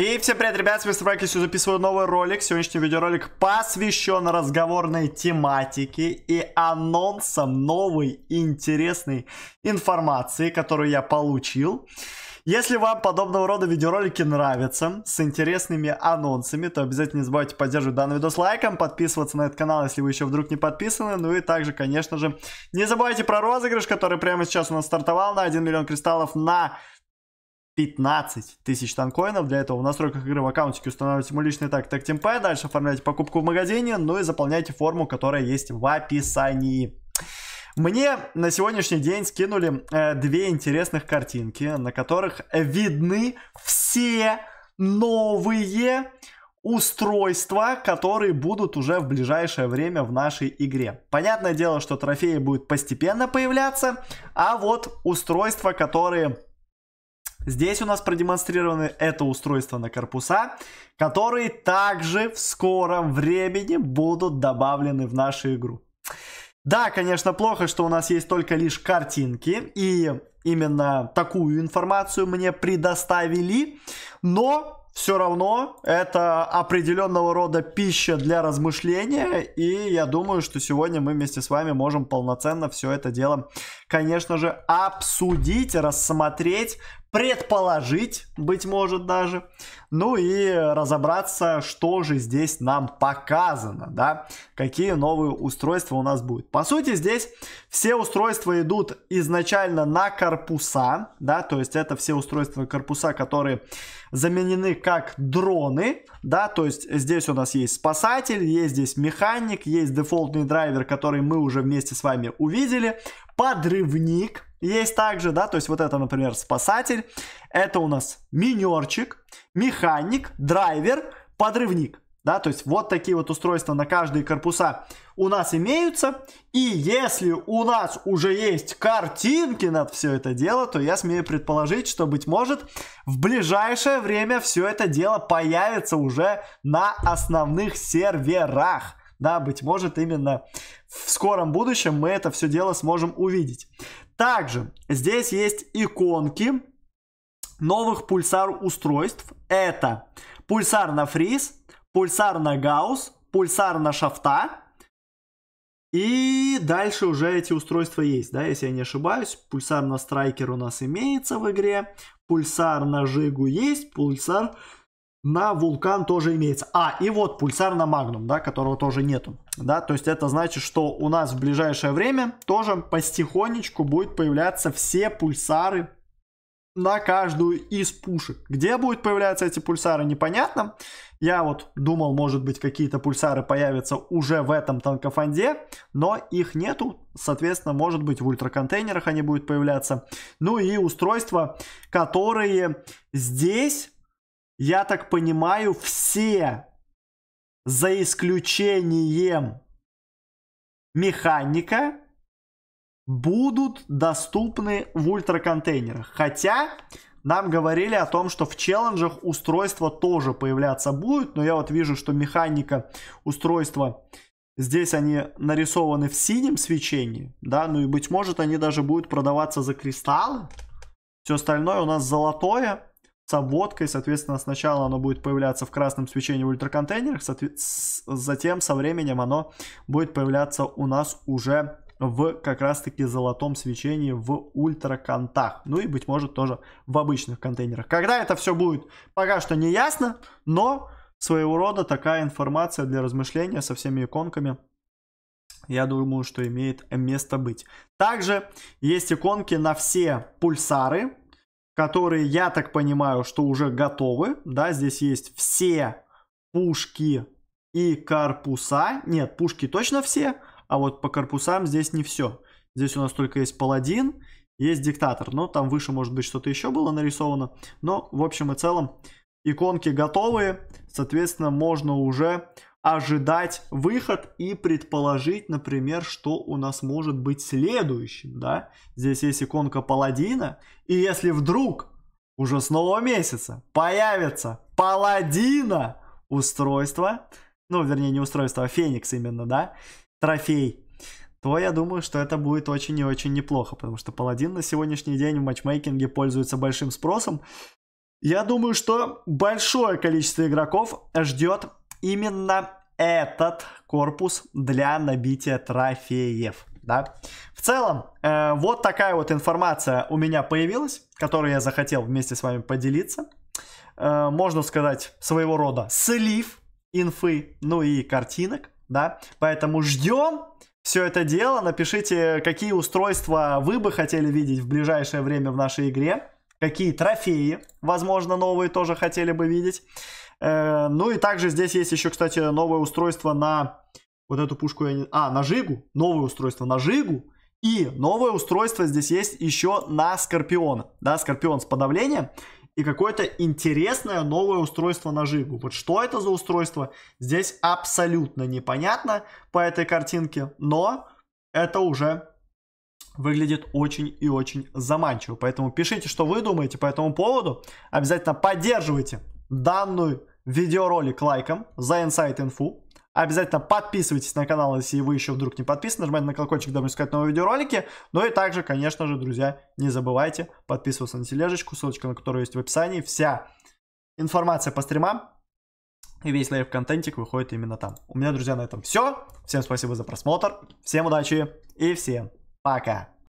И всем привет, ребят, с вами Стройкис, я записываю новый ролик. Сегодняшний видеоролик посвящен разговорной тематике и анонсам новой интересной информации, которую я получил. Если вам подобного рода видеоролики нравятся, с интересными анонсами, то обязательно не забывайте поддерживать данный видос лайком, подписываться на этот канал, если вы еще вдруг не подписаны, ну и также, конечно же, не забывайте про розыгрыш, который прямо сейчас у нас стартовал на 1 миллион кристаллов на 15 тысяч танкоинов. Для этого в настройках игры в аккаунтике устанавливайте мой личный так так темпе, дальше оформляйте покупку в магазине, ну и заполняйте форму, которая есть в описании. Мне на сегодняшний день скинули э, две интересных картинки, на которых видны все новые устройства, которые будут уже в ближайшее время в нашей игре. Понятное дело, что трофеи будут постепенно появляться, а вот устройства, которые Здесь у нас продемонстрированы это устройство на корпуса, которые также в скором времени будут добавлены в нашу игру. Да, конечно, плохо, что у нас есть только лишь картинки, и именно такую информацию мне предоставили, но все равно это определенного рода пища для размышления, и я думаю, что сегодня мы вместе с вами можем полноценно все это дело конечно же, обсудить, рассмотреть, предположить, быть может даже, ну и разобраться, что же здесь нам показано, да, какие новые устройства у нас будут. По сути, здесь все устройства идут изначально на корпуса, да, то есть это все устройства корпуса, которые заменены как дроны, да, то есть здесь у нас есть спасатель, есть здесь механик, есть дефолтный драйвер, который мы уже вместе с вами увидели, подрывник есть также, да, то есть вот это, например, спасатель, это у нас минерчик, механик, драйвер, подрывник, да, то есть вот такие вот устройства на каждые корпуса у нас имеются, и если у нас уже есть картинки над все это дело, то я смею предположить, что, быть может, в ближайшее время все это дело появится уже на основных серверах. Да, быть может, именно в скором будущем мы это все дело сможем увидеть. Также здесь есть иконки новых пульсар устройств. Это пульсар на фриз, пульсар на гаус, пульсар на шафта. И дальше уже эти устройства есть, да, если я не ошибаюсь. Пульсар на страйкер у нас имеется в игре. Пульсар на жигу есть, пульсар на вулкан тоже имеется. А, и вот пульсар на магнум, да, которого тоже нету. Да, то есть это значит, что у нас в ближайшее время тоже потихонечку будет появляться все пульсары на каждую из пушек. Где будут появляться эти пульсары, непонятно. Я вот думал, может быть, какие-то пульсары появятся уже в этом танкофанде, но их нету. Соответственно, может быть, в ультраконтейнерах они будут появляться. Ну и устройства, которые здесь я так понимаю, все, за исключением механика, будут доступны в ультраконтейнерах. Хотя нам говорили о том, что в челленджах устройства тоже появляться будут, но я вот вижу, что механика устройства здесь они нарисованы в синем свечении, да, ну и быть может они даже будут продаваться за кристаллы. Все остальное у нас золотое, с обводкой, соответственно, сначала оно будет появляться в красном свечении в ультраконтейнерах, затем со временем оно будет появляться у нас уже в как раз-таки золотом свечении в ультраконтах. Ну и, быть может, тоже в обычных контейнерах. Когда это все будет, пока что не ясно, но своего рода такая информация для размышления со всеми иконками. Я думаю, что имеет место быть. Также есть иконки на все пульсары, которые, я так понимаю, что уже готовы. Да, здесь есть все пушки и корпуса. Нет, пушки точно все, а вот по корпусам здесь не все. Здесь у нас только есть паладин, есть диктатор. Но ну, там выше, может быть, что-то еще было нарисовано. Но, в общем и целом, иконки готовые. Соответственно, можно уже ожидать выход и предположить, например, что у нас может быть следующим, да? Здесь есть иконка паладина, и если вдруг уже с нового месяца появится паладина устройство, ну, вернее, не устройство, а феникс именно, да, трофей, то я думаю, что это будет очень и очень неплохо, потому что паладин на сегодняшний день в матчмейкинге пользуется большим спросом. Я думаю, что большое количество игроков ждет именно этот корпус для набития трофеев. Да? В целом, э, вот такая вот информация у меня появилась, которую я захотел вместе с вами поделиться. Э, можно сказать, своего рода слив инфы, ну и картинок, да. Поэтому ждем все это дело. Напишите, какие устройства вы бы хотели видеть в ближайшее время в нашей игре какие трофеи, возможно, новые тоже хотели бы видеть. Э, ну и также здесь есть еще, кстати, новое устройство на вот эту пушку я не... А, на Жигу. Новое устройство на Жигу. И новое устройство здесь есть еще на Скорпион. Да, Скорпион с подавлением. И какое-то интересное новое устройство на Жигу. Вот что это за устройство, здесь абсолютно непонятно по этой картинке. Но это уже выглядит очень и очень заманчиво. Поэтому пишите, что вы думаете по этому поводу. Обязательно поддерживайте данную видеоролик лайком за инсайт Info. Обязательно подписывайтесь на канал, если вы еще вдруг не подписаны. Нажимайте на колокольчик, дабы искать новые видеоролики. Ну и также, конечно же, друзья, не забывайте подписываться на тележечку, ссылочка на которую есть в описании. Вся информация по стримам и весь лайв-контентик выходит именно там. У меня, друзья, на этом все. Всем спасибо за просмотр. Всем удачи и всем Пока.